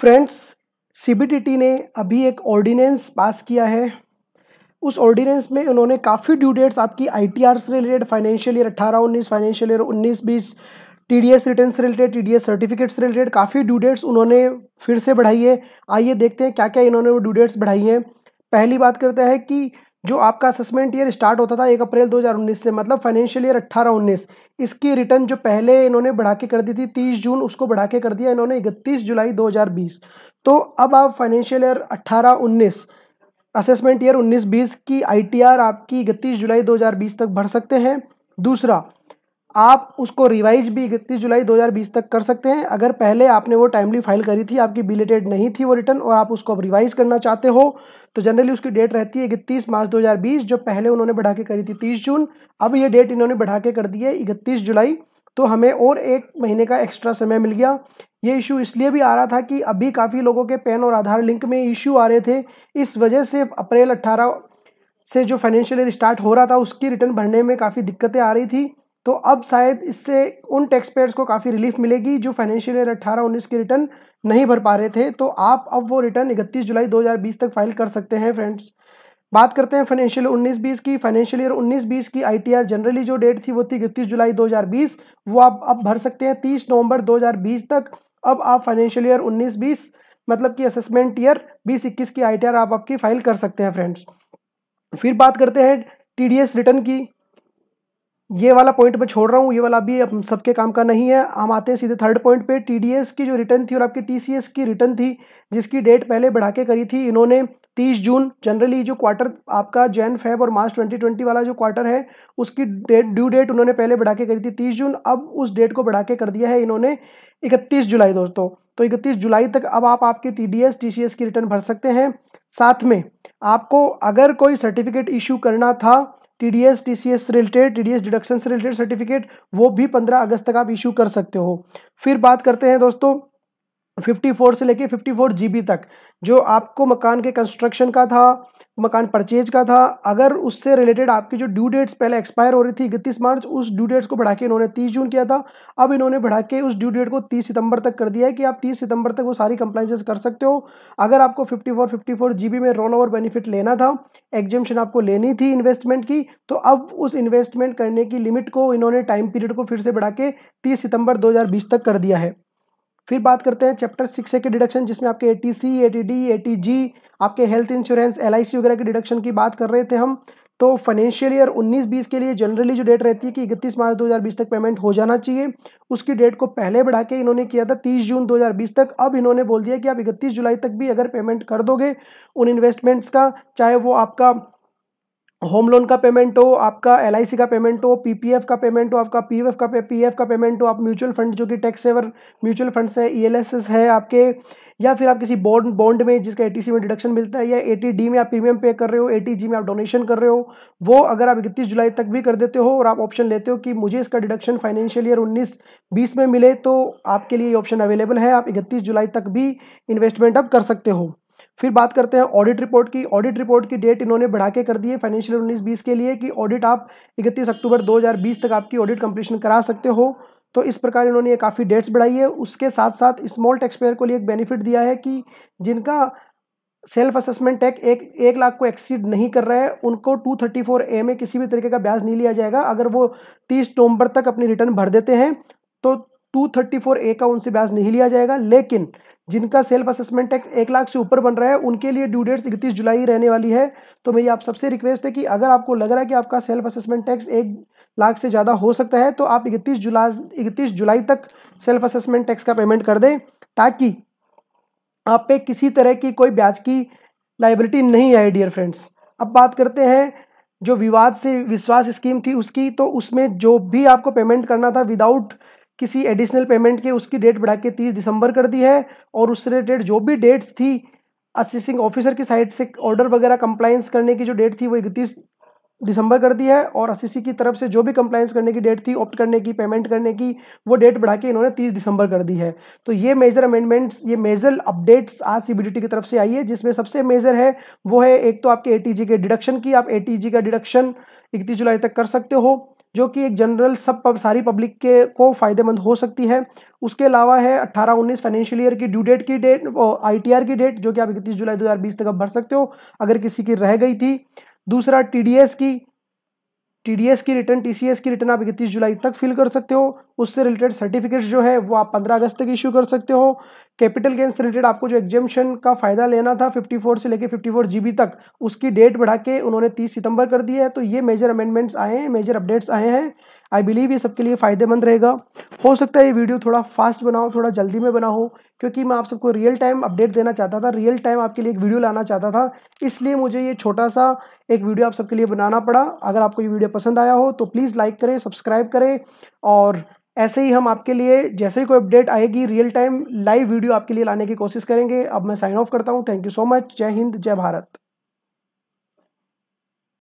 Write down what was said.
friends CBDT ने अभी एक ऑर्डिनेंस पास किया है उस ऑर्डिनेंस में उन्होंने काफ़ी ड्यू डेट्स आपकी आई से रिलेटेड फाइनेंशियल ईयर अट्ठारह उन्नीस फाइनेंशियल ईयर उन्नीस बीस टी डी एस रिटर्न से related T D S certificate से रिलेटेड काफ़ी ड्यू डेट्स उन्होंने फिर से बढ़ाई है आइए देखते हैं क्या क्या इन्होंने वो ड्यू डेट्स बढ़ाई हैं पहली बात करते हैं कि जो आपका असेसमेंट ईयर स्टार्ट होता था एक अप्रैल 2019 से मतलब फाइनेंशियल ईयर अट्ठारह उन्नीस इसकी रिटर्न जो पहले इन्होंने बढ़ा के कर दी थी तीस जून उसको बढ़ा के कर दिया इन्होंने इकतीस जुलाई 2020 तो अब आप फाइनेंशियल ईयर अट्ठारह उन्नीस असेसमेंट ईयर उन्नीस बीस की आई आपकी इकतीस जुलाई 2020 तक भर सकते हैं दूसरा आप उसको रिवाइज भी इकतीस जुलाई 2020 तक कर सकते हैं अगर पहले आपने वो टाइमली फाइल करी थी आपकी बिलेटेड नहीं थी वो रिटर्न और आप उसको अब रिवाइज करना चाहते हो तो जनरली उसकी डेट रहती है इकतीस मार्च 2020 जो पहले उन्होंने बढ़ा के करी थी तीस जून अब ये डेट इन्होंने बढ़ा के कर दी है इकतीस जुलाई तो हमें और एक महीने का एक्स्ट्रा समय मिल गया ये इशू इसलिए भी आ रहा था कि अभी काफ़ी लोगों के पेन और आधार लिंक में इशू आ रहे थे इस वजह से अप्रैल अट्ठारह से जो फाइनेंशियल ईयर स्टार्ट हो रहा था उसकी रिटर्न भरने में काफ़ी दिक्कतें आ रही थी तो अब शायद इससे उन टैक्स पेयर्स को काफ़ी रिलीफ मिलेगी जो फाइनेंशियल ईयर अट्ठारह उन्नीस के रिटर्न नहीं भर पा रहे थे तो आप अब वो रिटर्न इकतीस जुलाई 2020 तक फाइल कर सकते हैं फ्रेंड्स बात करते हैं फाइनेंशियल उन्नीस बीस की फाइनेंशियल ईयर उन्नीस बीस की आईटीआर जनरली जो डेट थी वो थी इकतीस जुलाई 2020 वो आप अब भर सकते हैं तीस नवंबर 2020 तक अब आप फाइनेंशियल ईयर उन्नीस बीस मतलब कि असेसमेंट ईयर बीस इक्कीस की आईटीआर आप आपकी फाइल कर सकते हैं फ्रेंड्स फिर बात करते हैं टीडीएस रिटर्न की ये वाला पॉइंट मैं छोड़ रहा हूँ ये वाला भी अब सबके काम का नहीं है हम आते हैं सीधे थर्ड पॉइंट पे टीडीएस की जो रिटर्न थी और आपकी टीसीएस की रिटर्न थी जिसकी डेट पहले बढ़ा के करी थी इन्होंने 30 जून जनरली जो क्वार्टर आपका जैन फेब और मार्च 2020 वाला जो क्वार्टर है उसकी डेट ड्यू डेट उन्होंने पहले बढ़ा के करी थी तीस जून अब उस डेट को बढ़ा के कर दिया है इन्होंने इकतीस जुलाई दोस्तों तो इकतीस जुलाई तक अब आप आपके टी डी की रिटर्न भर सकते हैं साथ में आपको अगर कोई सर्टिफिकेट इशू करना था T C S related S deduction से रिलेटेड सर्टिफिकेट वो भी पंद्रह अगस्त तक आप इशू कर सकते हो फिर बात करते हैं दोस्तों फिफ्टी फोर से लेके जी जीबी तक जो आपको मकान के कंस्ट्रक्शन का था मकान परचेज का था अगर उससे रिलेटेड आपकी जो ड्यू डेट्स पहले एक्सपायर हो रही थी इकतीस मार्च उस ड्यू डेट्स को बढ़ा के इन्होंने तीस जून किया था अब इन्होंने बढ़ा के उस ड्यू डेट को तीस सितंबर तक कर दिया है कि आप तीस सितंबर तक वो सारी कंप्लाइंसेस कर सकते हो अगर आपको fifty four fifty four G B में रोल ओवर बेनिफिट लेना था एग्जेम्पन आपको लेनी थी इन्वेस्टमेंट की तो अब उस इन्वेस्टमेंट करने की लिमिट को इन्होंने टाइम पीरियड को फिर से बढ़ा के तीस सितंबर दो तक कर दिया है फिर बात करते हैं चैप्टर सिक्स ए के डिडक्शन जिसमें आपके eighty C eighty D eighty G आपके health insurance L I C वगैरह के डिडक्शन की बात कर रहे थे हम तो फाइनेंशियल ईयर 19-20 के लिए जनरली जो डेट रहती है कि 31 मार्च 2020 तक पेमेंट हो जाना चाहिए उसकी डेट को पहले बढ़ा के इन्होंने किया था 30 जून 2020 तक अब इन्होंने बोल दिया कि आप 31 जुलाई तक भी अगर पेमेंट कर दोगे उन इन्वेस्टमेंट्स का चाहे वो आपका होम लोन का पेमेंट हो आपका एल का पेमेंट हो पी का पेमेंट हो आपका पी का पी का पेमेंट हो आप म्यूचुअल फंड जो कि टैक्स सेवर म्यूचुअल फंड है ई e है आपके या फिर आप किसी बॉन्ड बॉन्ड में जिसका ए में डिडक्शन मिलता है या ए में आप प्रीमियम पे कर रहे हो ए में आप डोनेशन कर रहे हो वो अगर आप इकतीस जुलाई तक भी कर देते हो और आप ऑप्शन लेते हो कि मुझे इसका डिडक्शन फाइनेंशियल ईयर उन्नीस बीस में मिले तो आपके लिए ये ऑप्शन अवेलेबल है आप इकतीस जुलाई तक भी इन्वेस्टमेंट आप कर सकते हो फिर बात करते हैं ऑडिट रिपोर्ट की ऑडिट रिपोर्ट की डेट इन्होंने बढ़ा के कर दी है फाइनेंशियल उन्नीस बीस के लिए कि ऑडिट आप इकतीस अक्टूबर 2020 तक आपकी ऑडिट कंप्लीशन करा सकते हो तो इस प्रकार इन्होंने ये काफ़ी डेट्स बढ़ाई है उसके साथ साथ स्मॉल टैक्स पेयर को लिए एक बेनिफिट दिया है कि जिनका सेल्फ असेसमेंट टैक्स एक एक लाख को एक्सीड नहीं कर रहा है उनको टू थर्टी फोर ए में किसी भी तरीके का ब्याज नहीं लिया जाएगा अगर वो तीस नवंबर तक अपनी रिटर्न भर देते हैं तो 234 ए का उनसे ब्याज नहीं लिया जाएगा लेकिन जिनका सेल्फ असेसमेंट टैक्स एक लाख से ऊपर बन रहा है उनके लिए ड्यू डेट्स इकतीस जुलाई रहने वाली है तो मेरी आप सबसे रिक्वेस्ट है कि अगर आपको लग रहा है कि आपका सेल्फ असेसमेंट टैक्स एक लाख से ज़्यादा हो सकता है तो आप इकतीस जुलाई इकतीस जुलाई तक सेल्फ असेसमेंट टैक्स का पेमेंट कर दें ताकि आप पे किसी तरह की कोई ब्याज की लाइबिलिटी नहीं आए डियर फ्रेंड्स अब बात करते हैं जो विवाद से विश्वास स्कीम थी उसकी तो उसमें जो भी आपको पेमेंट करना था विदाउट किसी एडिशनल पेमेंट के उसकी डेट बढ़ा के तीस दिसंबर कर दी है और उससे रिलेटेड जो भी डेट्स थी असिस्टिंग ऑफिसर की साइड से ऑर्डर वगैरह कंप्लाइंस करने की जो डेट थी वो इकतीस दिसंबर कर दी है और असीसी की तरफ से जो भी कंप्लाइंस करने की डेट थी ऑप्ट करने की पेमेंट करने की वो डेट बढ़ा के इन्होंने तीस दिसंबर कर दी है तो ये मेजर अमेंडमेंट्स ये मेजर अपडेट्स आज सीबीडीटी की तरफ से आई है जिसमें सबसे मेजर है वो है एक तो आपके एटीजी के डिडक्शन की आप एटीजी का डिडक्शन इकतीस जुलाई तक कर सकते हो जो कि एक जनरल सब पब, सारी पब्लिक के को फ़ायदेमंद हो सकती है उसके अलावा है अट्ठारह उन्नीस फाइनेंशियल ईयर की ड्यू डेट की डेट आईटीआर की डेट जो कि आप इकतीस जुलाई 2020 तक आप भर सकते हो अगर किसी की रह गई थी दूसरा टीडीएस की टी की रिटर्न टी की रिटर्न आप इकतीस जुलाई तक फिल कर सकते हो उससे रिलेटेड सर्टिफिकेट्स जो है वो आप 15 अगस्त तक इशू कर सकते हो कैपिटल गेन से रिलेटेड आपको जो एग्जेम्पन का फ़ायदा लेना था 54 से लेके 54 जीबी तक उसकी डेट बढ़ा के उन्होंने 30 सितंबर कर दी है तो ये मेजर अमेंडमेंट्स आए हैं मेजर अपडेट्स आए हैं आई बिलीव ये सबके लिए फ़ायदेमंद रहेगा हो सकता है ये वीडियो थोड़ा फास्ट बनाओ थोड़ा जल्दी में बनाओ क्योंकि मैं आप सबको रियल टाइम अपडेट देना चाहता था रियल टाइम आपके लिए एक वीडियो लाना चाहता था इसलिए मुझे ये छोटा सा एक वीडियो आप सबके लिए बनाना पड़ा अगर आपको ये वीडियो पसंद आया हो तो प्लीज़ लाइक करें सब्सक्राइब करें और ऐसे ही हम आपके लिए जैसे ही कोई अपडेट आएगी रियल टाइम लाइव वीडियो आपके लिए लाने की कोशिश करेंगे अब मैं साइन ऑफ करता हूँ थैंक यू सो मच जय हिंद जय भारत